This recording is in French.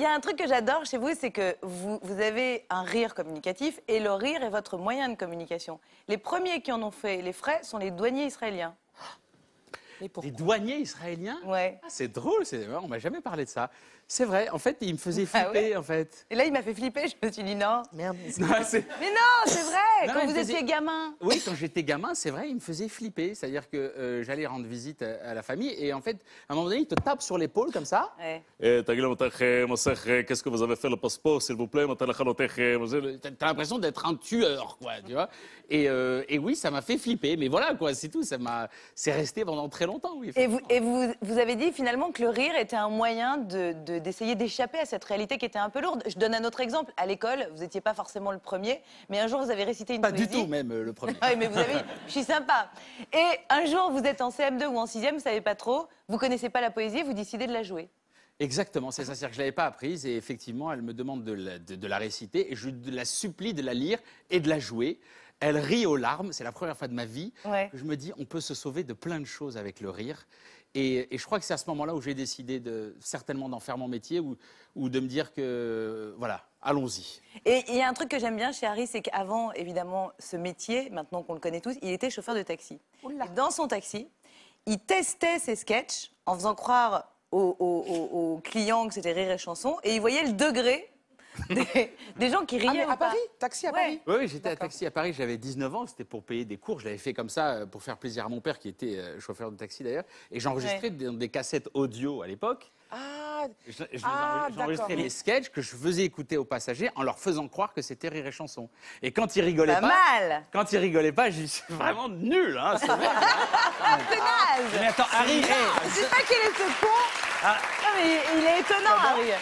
Il y a un truc que j'adore chez vous, c'est que vous, avez un rire communicatif et le rire est votre moyen de communication. Les premiers qui en ont fait les frais sont les douaniers israéliens les douaniers israéliens. Ouais. Ah, c'est drôle, on m'a jamais parlé de ça. C'est vrai, en fait, il me faisait ah flipper, en fait. Et là, il m'a fait flipper, je me suis dit non. Merde. mais non, c'est vrai, quand vous étiez gamin. Oui, quand j'étais gamin, c'est vrai, il me faisait flipper. C'est-à-dire que euh, j'allais rendre visite à, la famille et en fait, à un moment donné, il te tape sur l'épaule comme ça. Eh, qu'est-ce que vous avez fait le passeport, s'il vous plaît T'as l'impression d'être un tueur, quoi, tu vois. Et, euh, et oui, ça m'a fait flipper, mais voilà, quoi, c'est tout. Ça m'a, c'est resté pendant très longtemps. Et, vous, et vous, avez dit finalement que le rire était un moyen d'essayer d'échapper à cette réalité qui était un peu lourde. Je donne un autre exemple. À l'école, vous n'étiez pas forcément le premier, mais un jour vous avez récité une poésie. Pas du tout même euh, le premier. Ah oui, mais vous avez je suis sympa. Et un jour vous êtes en CM2 ou en 6e, vous savez pas trop, vous connaissez pas la poésie, vous décidez de la jouer. Exactement, c'est ça. à que je ne l'avais pas apprise et effectivement, elle me demande de la réciter et je la supplie de la lire et de la jouer. Elle rit aux larmes. C'est la première fois de ma vie je me dis on peut se sauver de plein de choses avec le rire. Et, je crois que c'est à ce moment-là où j'ai décidé de, certainement d'en faire mon métier ou, de me dire que voilà, Allons-y. Et il y a un truc que j'aime bien chez Harry, c'est qu'avant, évidemment, ce métier, maintenant qu'on le connaît tous, il était chauffeur de taxi. Dans son taxi, il testait ses sketchs en faisant croire aux, aux clients que c'était rire et chanson, et il voyait le degré Des, gens qui ah, riaient. à Paris Taxi à Paris Oui, j'étais à taxi à Paris, j'avais 19 ans, c'était pour payer des cours. Je l'avais fait comme ça euh, pour faire plaisir à mon père qui était euh, chauffeur de taxi d'ailleurs. Et j'enregistrais des, cassettes audio à l'époque. Ah, J'enregistrais je, je ah, sketchs que je faisais écouter aux passagers en leur faisant croire que c'était rire et chanson. Et quand ils rigolaient pas, pas mal. quand ils rigolaient pas, j'étais suis vraiment nul, hein, c'est vrai. Mais attends, Harry, C'est je pas qu'il est ce con. Ah. Non, mais il est étonnant, Harry.